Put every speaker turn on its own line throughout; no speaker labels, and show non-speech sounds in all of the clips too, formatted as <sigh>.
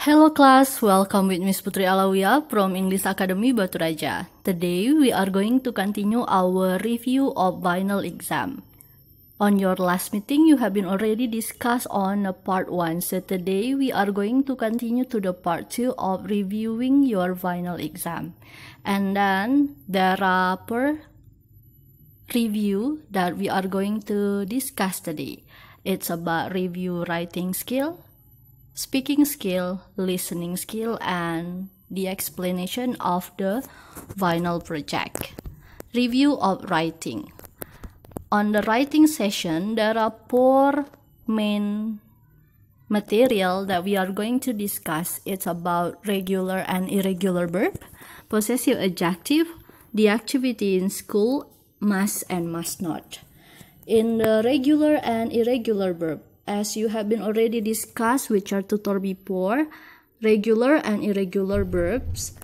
Hello class, welcome with Miss Putri Alawia from English Academy Raja. Today we are going to continue our review of final exam. On your last meeting, you have been already discussed on part 1. So today we are going to continue to the part 2 of reviewing your final exam. And then there are per review that we are going to discuss today. It's about review writing skill, speaking skill, listening skill, and the explanation of the vinyl project. Review of writing. On the writing session, there are four main material that we are going to discuss. It's about regular and irregular verb, possessive adjective, the activity in school, must and must not. In the regular and irregular verb, as you have been already discussed with our tutor before, regular and irregular verbs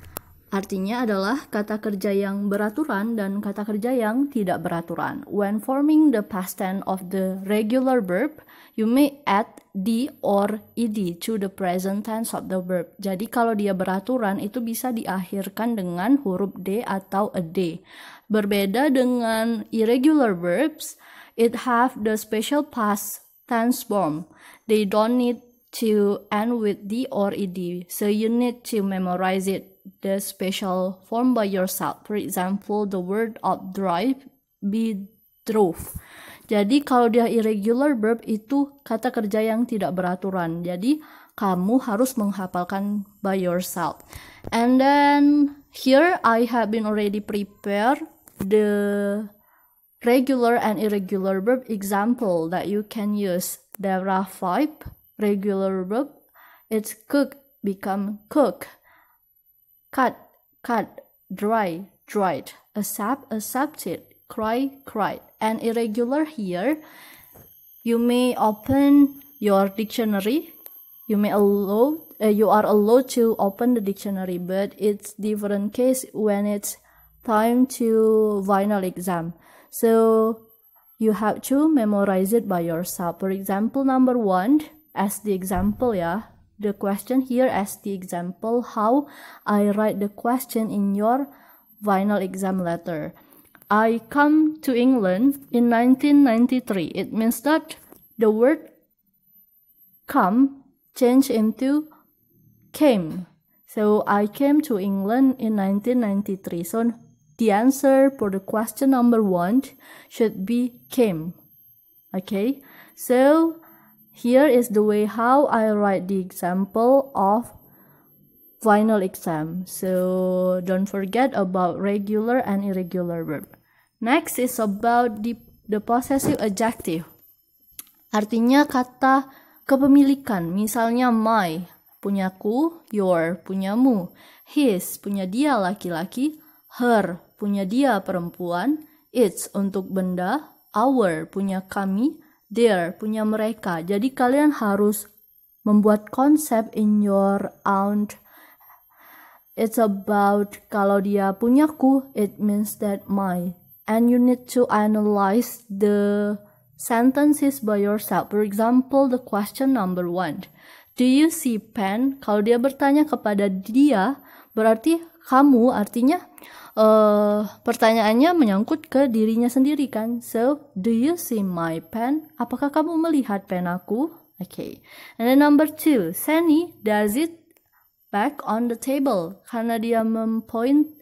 artinya adalah kata kerja yang beraturan dan kata kerja yang tidak beraturan. When forming the past tense of the regular verb, you may add d or ed to the present tense of the verb. Jadi kalau dia beraturan itu bisa diakhirkan dengan huruf d atau a d. Berbeda dengan irregular verbs, it have the special past transform. They don't need to end with D or ED, so you need to memorize it the special form by yourself. For example, the word of drive be drove. Jadi kalau dia irregular verb itu kata kerja yang tidak beraturan. Jadi kamu harus menghafalkan by yourself. And then here I have been already prepared the regular and irregular verb example that you can use. There are five regular verb. It's cook, become cook. Cut, cut. Dry, dried. Accept, accepted. Cry, cried. And irregular here, you may open your dictionary. You may allow, uh, you are allowed to open the dictionary, but it's different case when it's time to final exam. So you have to memorize it by yourself. For example, number one, as the example, yeah. The question here as the example, how I write the question in your final exam letter. I come to England in 1993. It means that the word come changed into came. So I came to England in 1993. So the answer for the question number one should be came. Okay, so here is the way how I write the example of final exam. So don't forget about regular and irregular verb. Next is about the, the possessive adjective. Artinya kata kepemilikan, misalnya my, punyaku, your, punyamu, his, punya dia laki-laki, her, punya dia perempuan, its untuk benda, our punya kami, their punya mereka. Jadi kalian harus membuat konsep in your own It's about kalau dia punyaku, it means that my. And you need to analyze the sentences by yourself. For example, the question number one. Do you see pen? Kalau dia bertanya kepada dia, berarti kamu artinya uh, pertanyaannya menyangkut ke dirinya sendiri kan so do you see my pen apakah kamu melihat pen aku oke okay. and then number two Sunny does it back on the table karena dia mempoint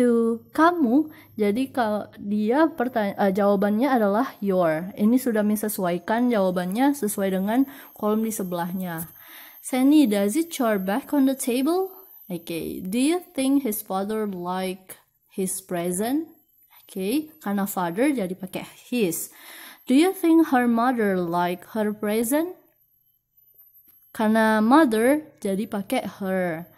to kamu jadi kalau dia pertanya uh, jawabannya adalah your ini sudah menyesuaikan jawabannya sesuai dengan kolom di sebelahnya Sunny does it your back on the table Okay, do you think his father like his present? Okay, karena father jadi pakai his. Do you think her mother like her present? Karena mother jadi pakai her.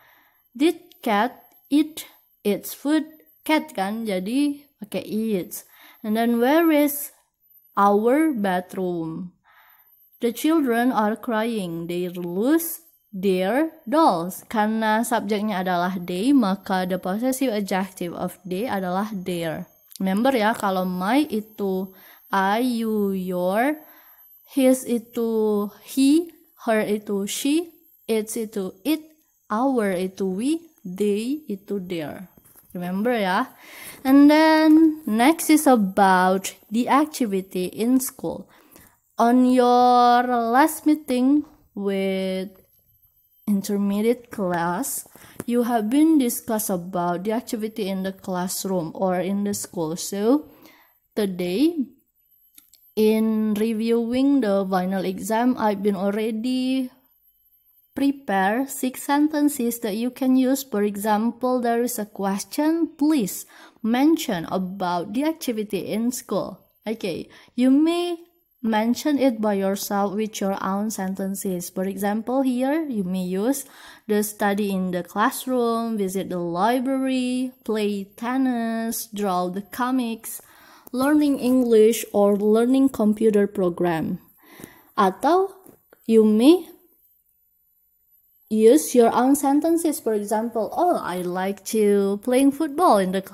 Did cat eat its food? Cat kan jadi pakai eats. And then where is our bathroom? The children are crying. They lose their dolls. Karena subjeknya adalah they, maka the possessive adjective of they adalah their. Remember ya, kalau my itu I, you, your, his itu he, her itu she, its itu it, our itu we, they itu their. Remember ya? And then next is about the activity in school. On your last meeting with intermediate class, you have been discussed about the activity in the classroom or in the school. So today, in reviewing the final exam, I've been already prepare six sentences that you can use. For example, there is a question, please mention about the activity in school. Okay, you may mention it by yourself with your own sentences. For example, here you may use the study in the classroom, visit the library, play tennis, draw the comics, learning English or learning computer program. Atau you may use your own sentences. For example, oh, I like to playing football in the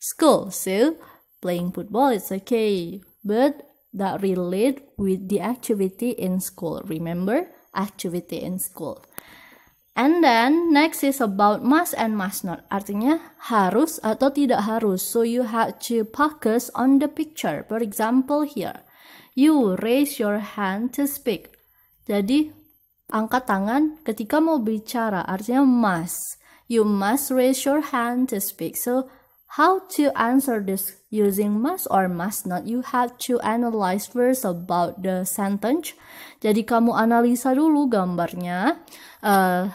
school. So playing football is okay, but that relate with the activity in school. Remember, activity in school. And then next is about must and must not. Artinya harus atau tidak harus. So you have to focus on the picture. For example here, you raise your hand to speak. Jadi angkat tangan ketika mau bicara. Artinya must. You must raise your hand to speak. So How to answer this using must or must not? You have to analyze first about the sentence. Jadi kamu analisa dulu gambarnya, uh,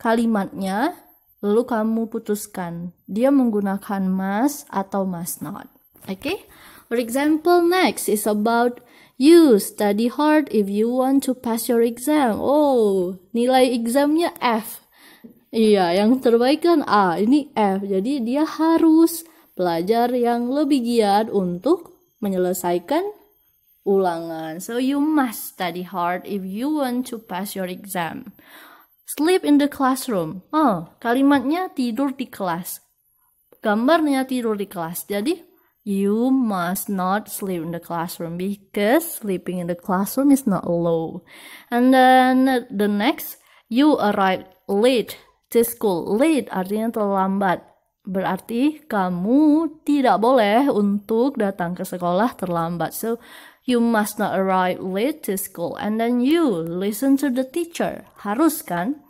kalimatnya, lalu kamu putuskan dia menggunakan must atau must not. Okay? For example, next is about you study hard if you want to pass your exam. Oh, nilai examnya F. Iya, yang terbaik kan A, ini F. Jadi dia harus belajar yang lebih giat untuk menyelesaikan ulangan. So you must study hard if you want to pass your exam. Sleep in the classroom. Oh, kalimatnya tidur di kelas. Gambarnya tidur di kelas. Jadi you must not sleep in the classroom because sleeping in the classroom is not allowed. And then the next, you arrive late To school late artinya terlambat. Berarti kamu tidak boleh untuk datang ke sekolah terlambat. So, you must not arrive late to school. And then you listen to the teacher. Harus kan?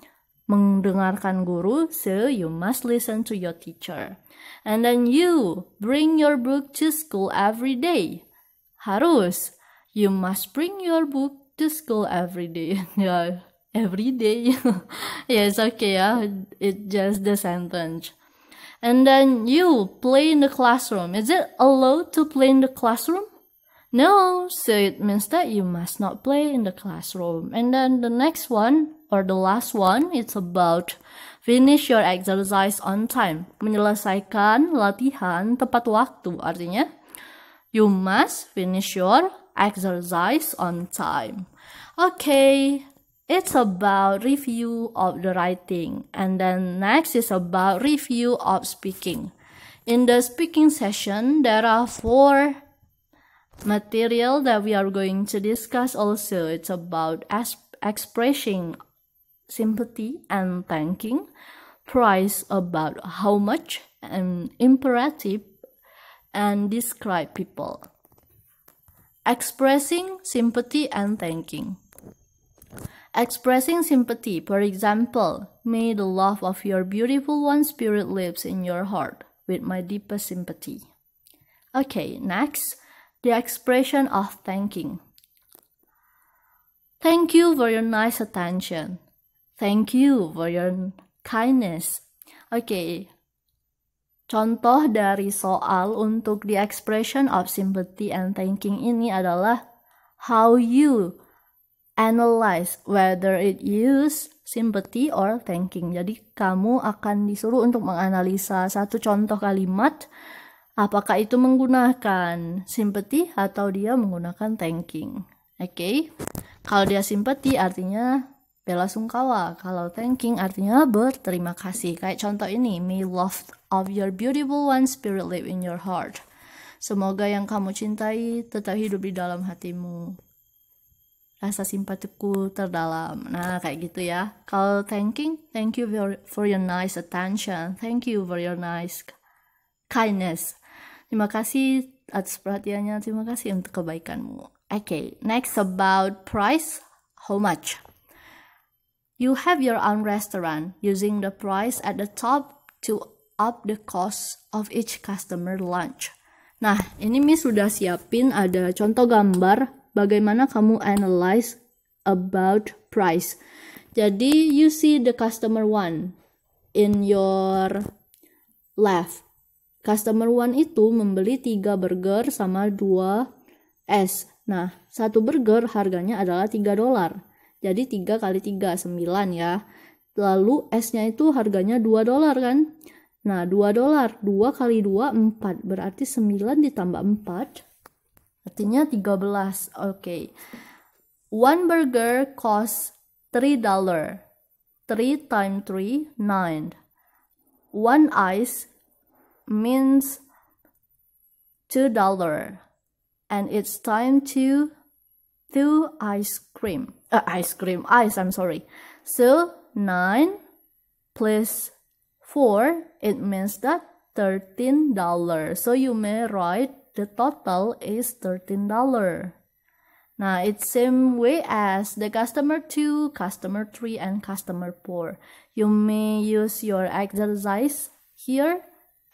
mendengarkan guru, so you must listen to your teacher. And then you bring your book to school every day. Harus. You must bring your book to school every day. <laughs> ya, every day. <laughs> yes, okay, yeah, it's just the sentence. And then you play in the classroom. Is it allowed to play in the classroom? No, so it means that you must not play in the classroom. And then the next one or the last one, it's about finish your exercise on time. Menyelesaikan latihan tepat waktu. Artinya, you must finish your exercise on time. Okay, it's about review of the writing and then next is about review of speaking in the speaking session there are four material that we are going to discuss also it's about expressing sympathy and thanking price about how much and imperative and describe people expressing sympathy and thanking Expressing sympathy, for example, may the love of your beautiful one spirit lives in your heart with my deepest sympathy. Okay, next, the expression of thanking. Thank you for your nice attention. Thank you for your kindness. Okay, contoh dari soal untuk the expression of sympathy and thanking ini adalah how you analyze whether it use sympathy or thanking. Jadi kamu akan disuruh untuk menganalisa satu contoh kalimat apakah itu menggunakan sympathy atau dia menggunakan thanking. Oke. Okay? Kalau dia sympathy artinya bela sungkawa. Kalau thanking artinya berterima kasih. Kayak contoh ini, may love of your beautiful one spirit live in your heart. Semoga yang kamu cintai tetap hidup di dalam hatimu rasa simpatiku terdalam. Nah, kayak gitu ya. Kalau thanking, thank you for your nice attention. Thank you for your nice kindness. Terima kasih atas perhatiannya. Terima kasih untuk kebaikanmu. Oke, okay, next about price. How much? You have your own restaurant using the price at the top to up the cost of each customer lunch. Nah, ini Miss sudah siapin ada contoh gambar bagaimana kamu analyze about price. Jadi you see the customer one in your left. Customer one itu membeli tiga burger sama dua es. Nah, satu burger harganya adalah tiga dolar. Jadi tiga kali tiga sembilan ya. Lalu esnya itu harganya dua dolar kan? Nah, dua dolar. dua kali dua empat. Berarti sembilan ditambah empat. Artinya 13. Oke. Okay. One burger costs 3 dollar. 3 times 3 9. One ice means 2 dollar and it's time to two ice cream. Uh, ice cream, ice, I'm sorry. So 9 plus 4 it means that $13. So you may write the total is $13. Nah, it's same way as the customer 2, customer 3, and customer 4. You may use your exercise here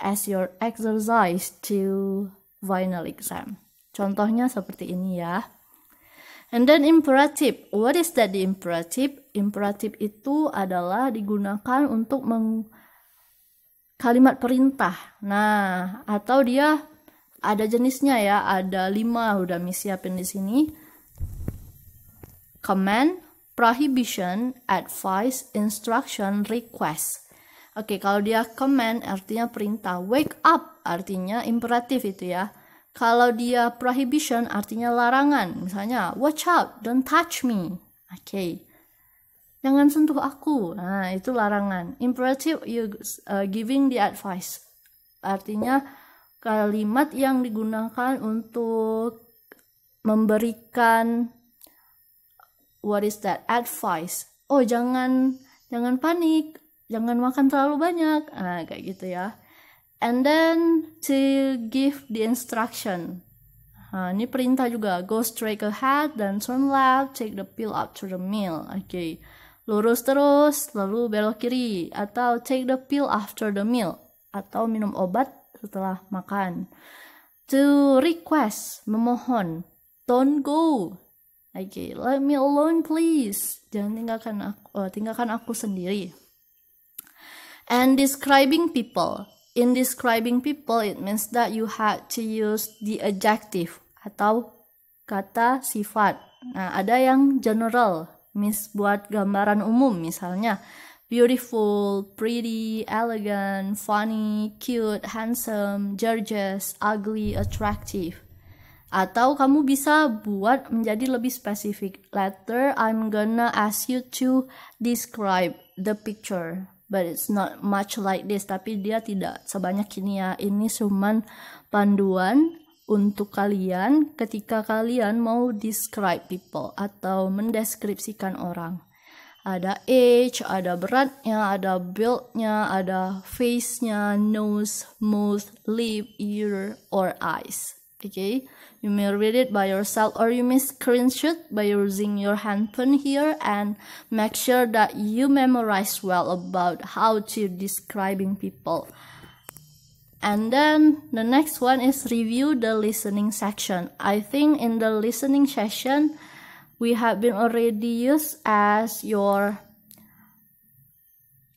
as your exercise to final exam. Contohnya seperti ini ya. And then imperative. What is that the imperative? Imperative itu adalah digunakan untuk meng kalimat perintah. Nah, atau dia ada jenisnya ya ada lima udah misiapin siapin di sini command prohibition advice instruction request Oke, kalau dia command artinya perintah, wake up artinya imperatif itu ya. Kalau dia prohibition artinya larangan, misalnya watch out, don't touch me. Oke. Jangan sentuh aku. Nah, itu larangan. Imperative you uh, giving the advice. Artinya kalimat yang digunakan untuk memberikan what is that advice oh jangan jangan panik jangan makan terlalu banyak nah kayak gitu ya and then to give the instruction nah, ini perintah juga go straight ahead dan turn left take the pill up to the mill oke okay. lurus terus lalu belok kiri atau take the pill after the meal atau minum obat setelah makan. To request, memohon. Don't go. Okay, let me alone please. Jangan tinggalkan aku, uh, eh, tinggalkan aku sendiri. And describing people. In describing people, it means that you had to use the adjective atau kata sifat. Nah, ada yang general, mis buat gambaran umum misalnya beautiful, pretty, elegant, funny, cute, handsome, gorgeous, ugly, attractive. Atau kamu bisa buat menjadi lebih spesifik. Later, I'm gonna ask you to describe the picture. But it's not much like this. Tapi dia tidak sebanyak ini ya. Ini cuman panduan untuk kalian ketika kalian mau describe people atau mendeskripsikan orang. ada age, ada beratnya, ada buildnya, ada face-nya, nose, mouth, lip, ear, or eyes. Okay, you may read it by yourself or you may screenshot by using your handphone here and make sure that you memorize well about how to describing people. And then the next one is review the listening section. I think in the listening session, we have been already used as your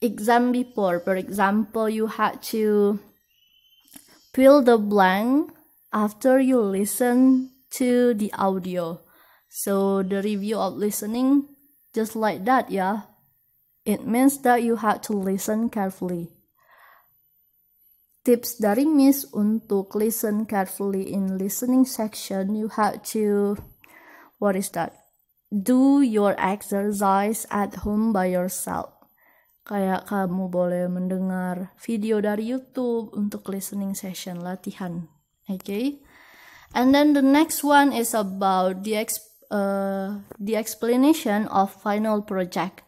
exam before. For example, you had to fill the blank after you listen to the audio. So the review of listening, just like that, yeah. It means that you had to listen carefully. Tips dari Miss untuk listen carefully in listening section, you had to, what is that? do your exercise at home by yourself. Kayak kamu boleh mendengar video dari YouTube untuk listening session latihan. Oke. Okay? And then the next one is about the ex uh, the explanation of final project.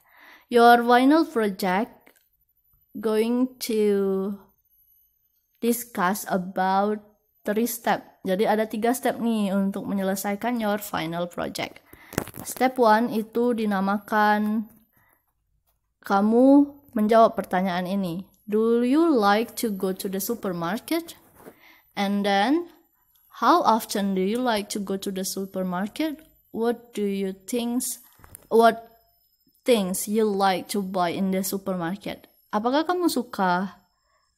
Your final project going to discuss about three step. Jadi ada tiga step nih untuk menyelesaikan your final project. Step one itu dinamakan kamu menjawab pertanyaan ini. Do you like to go to the supermarket? And then, how often do you like to go to the supermarket? What do you think? What things you like to buy in the supermarket? Apakah kamu suka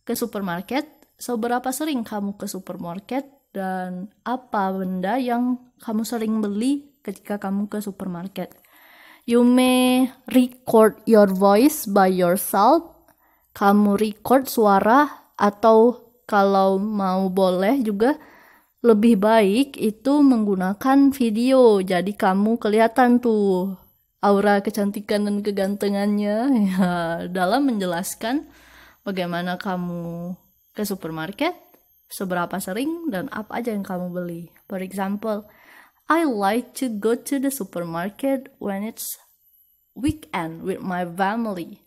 ke supermarket? Seberapa sering kamu ke supermarket dan apa benda yang kamu sering beli ketika kamu ke supermarket. You may record your voice by yourself. Kamu record suara atau kalau mau boleh juga lebih baik itu menggunakan video. Jadi kamu kelihatan tuh aura kecantikan dan kegantengannya <laughs> ya, dalam menjelaskan bagaimana kamu ke supermarket, seberapa sering dan apa aja yang kamu beli. For example, I like to go to the supermarket when it's weekend with my family.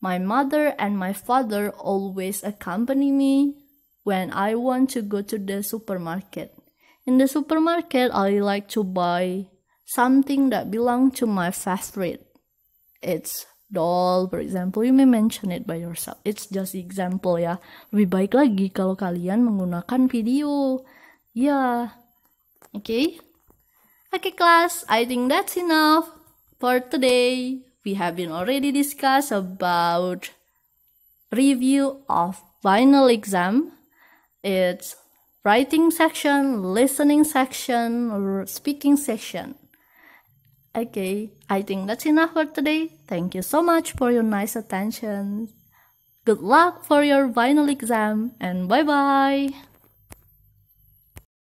My mother and my father always accompany me when I want to go to the supermarket. In the supermarket, I like to buy something that belongs to my favorite. It's doll, for example. You may mention it by yourself. It's just example ya. Lebih baik lagi kalau kalian menggunakan video. Ya, yeah. oke. Okay? Okay class, I think that's enough for today. We have been already discussed about review of final exam. It's writing section, listening section, or speaking section. Okay, I think that's enough for today. Thank you so much for your nice attention. Good luck for your final exam and bye bye.